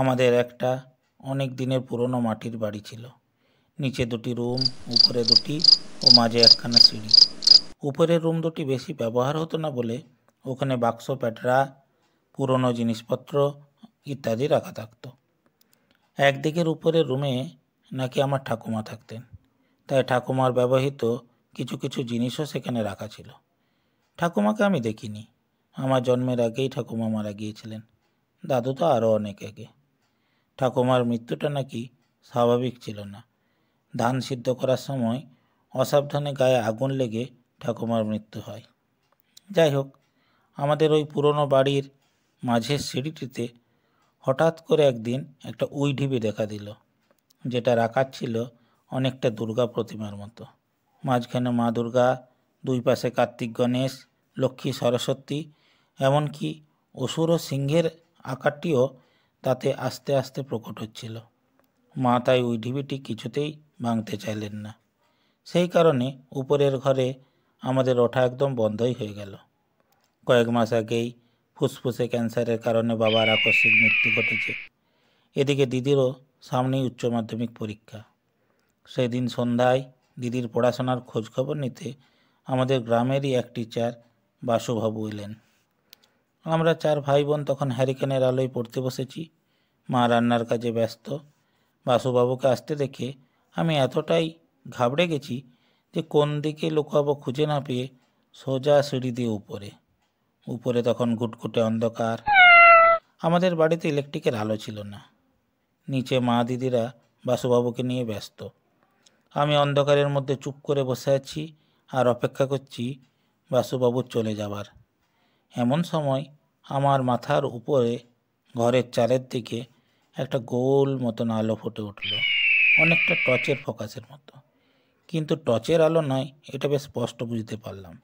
আমাদের একটা অনেক দিনের পুরনো মাটির বাড়ি ছিল নিচে দুটি রুম উপরে দুটি ও মাঝে একখানা সিঁড়ি উপরের রুম দুটি বেশি ব্যবহার হতো না বলে ওখানে বাক্স প্যাটরা পুরনো জিনিসপত্র ইত্যাদি রাখা থাকত একদিকের উপরের রুমে নাকি আমার ঠাকুমা থাকতেন তাই ঠাকুমার ব্যবহৃত কিছু কিছু জিনিসও সেখানে রাখা ছিল ঠাকুমাকে আমি দেখিনি আমার জন্মের আগেই ঠাকুমা মারা গিয়েছিলেন দাদু তো আরও অনেক আগে ঠাকুমার মৃত্যুটা নাকি স্বাভাবিক ছিল না ধান সিদ্ধ করার সময় অসাবধানে গায়ে আগুন লেগে ঠাকুমার মৃত্যু হয় যাই হোক আমাদের ওই পুরনো বাড়ির মাঝের সিঁড়িটিতে হঠাৎ করে একদিন একটা উই ঢিবি দেখা দিল যেটা রাখার ছিল অনেকটা দুর্গা প্রতিমার মতো মাঝখানে মা দুর্গা দুই পাশে কার্তিক গণেশ লক্ষ্মী সরস্বতী এমনকি অসুর ও সিংহের আকারটিও তাতে আস্তে আস্তে প্রকট হচ্ছিল মা তাই ওই ঢিবিটি কিছুতেই ভাঙতে চাইলেন না সেই কারণে উপরের ঘরে আমাদের ওঠা একদম বন্ধই হয়ে গেল কয়েক মাস আগেই ফুসফুসে ক্যান্সারের কারণে বাবার আকস্মিক মৃত্যু ঘটেছে এদিকে দিদিরও সামনেই উচ্চ মাধ্যমিক পরীক্ষা সেদিন সন্ধ্যায় দিদির পড়াশোনার খোঁজখবর নিতে আমাদের গ্রামেরই এক টিচার বাসুবাবু এলেন আমরা চার ভাই বোন তখন হ্যারিকেনের আলোয় পড়তে বসেছি মা রান্নার কাজে ব্যস্ত বাসুবাবুকে আসতে দেখে আমি এতটাই ঘাবড়ে গেছি যে কোন দিকে লুকাবো খুঁজে না পেয়ে সোজা সিঁড়ি দিয়ে উপরে উপরে তখন গুটগুটে অন্ধকার আমাদের বাড়িতে ইলেকট্রিকের আলো ছিল না নিচে মা দিদিরা বাসুবাবুকে নিয়ে ব্যস্ত আমি অন্ধকারের মধ্যে চুপ করে বসে আছি আর অপেক্ষা করছি বাসুবাবুর চলে যাবার এমন সময় আমার মাথার উপরে ঘরের চালের দিকে একটা গোল মতন আলো ফুটে উঠল অনেকটা টর্চের ফোকাসের মতো কিন্তু টর্চের আলো নয় এটা বেশ স্পষ্ট বুঝতে পারলাম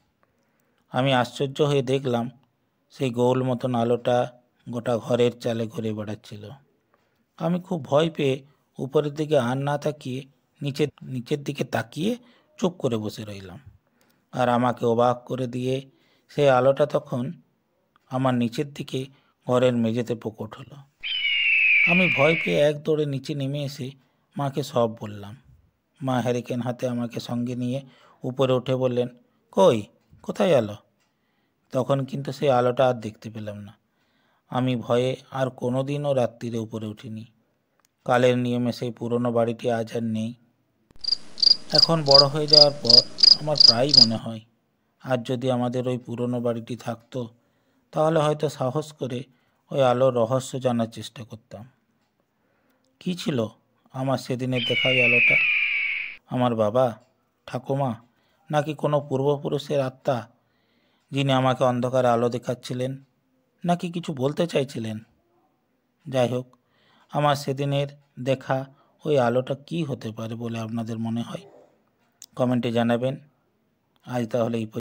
আমি আশ্চর্য হয়ে দেখলাম সেই গোল মতন আলোটা গোটা ঘরের চালে ঘুরে বেড়াচ্ছিল আমি খুব ভয় পেয়ে উপরের দিকে আর না তাকিয়ে নিচের নিচের দিকে তাকিয়ে চুপ করে বসে রইলাম আর আমাকে অবাক করে দিয়ে সেই আলোটা তখন আমার নিচের দিকে ঘরের মেঝেতে প্রকট হলো আমি ভয় পেয়ে এক দৌড়ে নিচে নেমে এসে মাকে সব বললাম মা হ্যারিকেন হাতে আমাকে সঙ্গে নিয়ে উপরে উঠে বললেন কই কোথায় আলো তখন কিন্তু সেই আলোটা আর দেখতে পেলাম না আমি ভয়ে আর কোনো দিনও রাত্রিরে উপরে উঠিনি কালের নিয়মে সেই পুরনো বাড়িটি আজ আর নেই এখন বড় হয়ে যাওয়ার পর আমার প্রায়ই মনে হয় আর যদি আমাদের ওই পুরনো বাড়িটি থাকতো তাহলে হয়তো সাহস করে ওই আলোর রহস্য জানার চেষ্টা করতাম কি ছিল আমার সেদিনের দেখা ওই আলোটা আমার বাবা ঠাকুমা নাকি কোনো পূর্বপুরুষের আত্মা যিনি আমাকে অন্ধকারে আলো দেখাচ্ছিলেন নাকি কিছু বলতে চাইছিলেন যাই হোক আমার সেদিনের দেখা ওই আলোটা কি হতে পারে বলে আপনাদের মনে হয় কমেন্টে জানাবেন আজ তাহলে এই